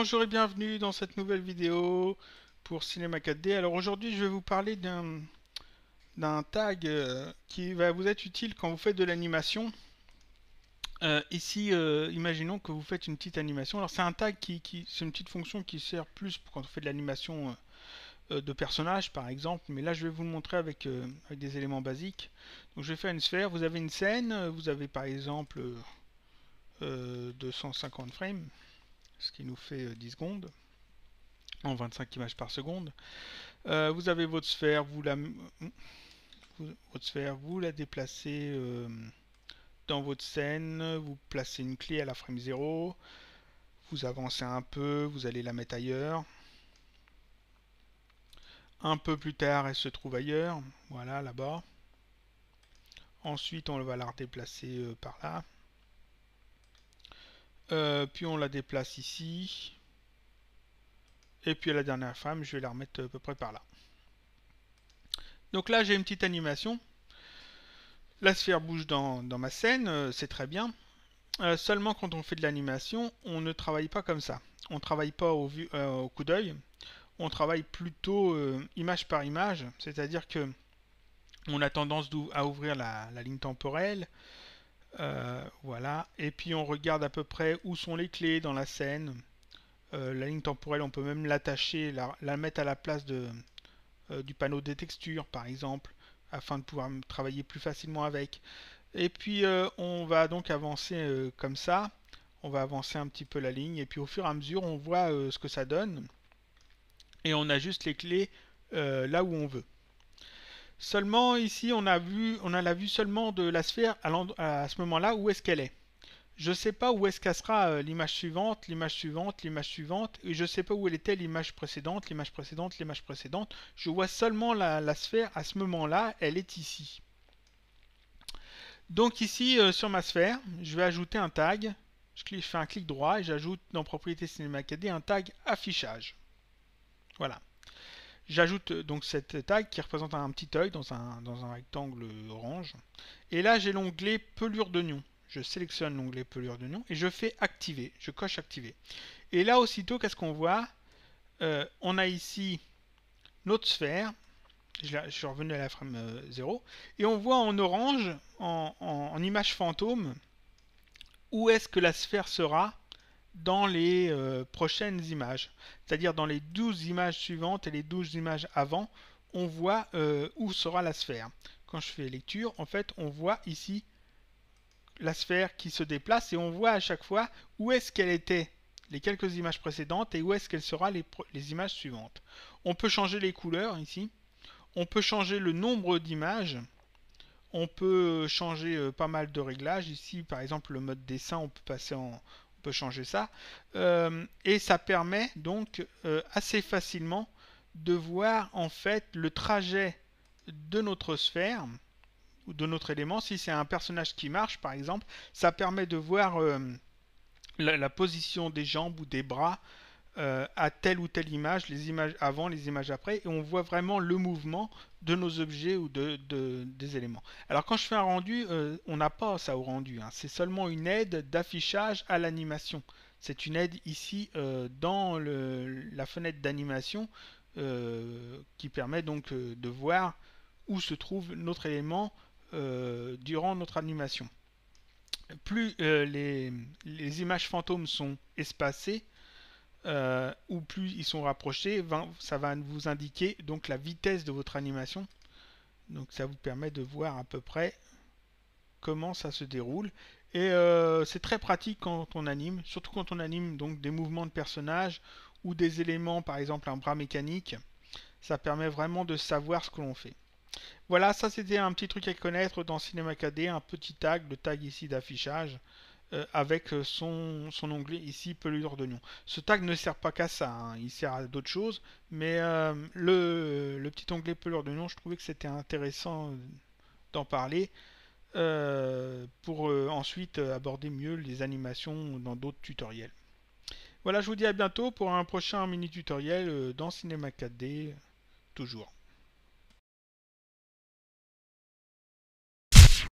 bonjour et bienvenue dans cette nouvelle vidéo pour Cinéma 4D. Alors aujourd'hui je vais vous parler d'un tag euh, qui va vous être utile quand vous faites de l'animation. Euh, ici, euh, imaginons que vous faites une petite animation. Alors c'est un tag qui, c'est une petite fonction qui sert plus pour quand on fait de l'animation de personnages par exemple. Mais là je vais vous le montrer avec, avec, des éléments basiques. Donc je vais faire une sphère, vous avez une scène, vous avez par exemple 250 frames ce qui nous fait 10 euh, secondes en 25 images par seconde. Euh, vous avez votre sphère, vous la, votre sphère, vous la déplacez euh, dans votre scène, vous placez une clé à la frame 0, vous avancez un peu, vous allez la mettre ailleurs. Un peu plus tard, elle se trouve ailleurs, voilà, là-bas. Ensuite, on va la redéplacer par là. Euh, puis on la déplace ici. Et puis à la dernière femme, je vais la remettre euh, à peu près par là. Donc là, j'ai une petite animation. La sphère bouge dans, ma scène, euh, c'est très bien. seulement quand on fait de l'animation, on ne travaille pas comme ça. On travaille pas au, coup d'œil. On travaille plutôt image par image. C'est-à-dire que on a tendance à ouvrir la ligne temporelle. Euh, voilà. Et puis on regarde à peu près où sont les clés dans la scène. Euh, la ligne temporelle, on peut même l'attacher, la, mettre à la place de, euh, du panneau des textures, par exemple, afin de pouvoir travailler plus facilement avec. Et puis on va donc avancer comme ça. On va avancer un petit peu la ligne. Et puis au fur et à mesure, on voit ce que ça donne. Et on ajuste les clés là où on veut. Seulement ici, on a vu, on a la vue seulement de la sphère à, à ce moment-là où est-ce qu'elle est. Je ne sais pas où est-ce qu'elle sera euh, l'image suivante, l'image suivante, l'image suivante, et je ne sais pas où elle était l'image précédente, l'image précédente, l'image précédente. Je vois seulement la, sphère à ce moment-là, elle est ici. Donc ici, euh, sur ma sphère, je vais ajouter un tag. Je, clique, fais un clic droit et j'ajoute dans propriété Cinema un tag Affichage. Voilà. J'ajoute euh, donc cette tag qui représente un petit œil dans un, dans un rectangle orange. Et là, j'ai l'onglet pelure d'oignon. Je sélectionne l'onglet pelure d'oignon et je fais activer. Je coche activer. Et là, aussitôt, qu'est-ce qu'on voit euh, On a ici notre sphère. Je, suis revenu à la frame 0. Euh, et on voit en orange, en image fantôme, où est-ce que la sphère sera dans les euh, prochaines images. C'est-à-dire dans les 12 images suivantes et les 12 images avant, on voit euh, où sera la sphère. Quand je fais lecture, en fait, on voit ici la sphère qui se déplace et on voit à chaque fois où est-ce qu'elle était les quelques images précédentes et où est-ce qu'elle sera les images suivantes. On peut changer les couleurs ici. On peut changer le nombre d'images. On peut changer euh, pas mal de réglages. Ici, par exemple, le mode dessin, on peut passer en, on peut changer ça, euh, et ça permet donc euh, assez facilement de voir en fait le trajet de notre sphère ou de notre élément. Si c'est un personnage qui marche par exemple, ça permet de voir euh, la, position des jambes ou des bras euh, à telle ou telle image, les images avant, les images après, et on voit vraiment le mouvement de nos objets ou des éléments. Alors quand je fais un rendu, euh, on n'a pas ça au rendu, hein. c'est seulement une aide d'affichage à l'animation. C'est une aide ici euh, dans la fenêtre d'animation qui permet donc de voir où se trouve notre élément durant notre animation. Plus les images fantômes sont espacées, euh, ou plus ils sont rapprochés, ça va vous indiquer donc la vitesse de votre animation. Donc ça vous permet de voir à peu près comment ça se déroule. Et euh, c'est très pratique quand on anime, surtout quand on anime donc des mouvements de personnages ou des éléments, par exemple un bras mécanique. Ça permet vraiment de savoir ce que l'on fait. Voilà, ça c'était un petit truc à connaître dans Cinema 4D, un petit tag, le tag ici d'affichage. Euh, avec euh, son, onglet ici pelure d'oignon. Ce tag ne sert pas qu'à ça, hein. il sert à d'autres choses, mais euh, le, petit onglet pelure d'oignon, je trouvais que c'était intéressant d'en parler pour ensuite aborder mieux les animations dans d'autres tutoriels. Voilà, je vous dis à bientôt pour un prochain mini tutoriel dans Cinema 4D, toujours.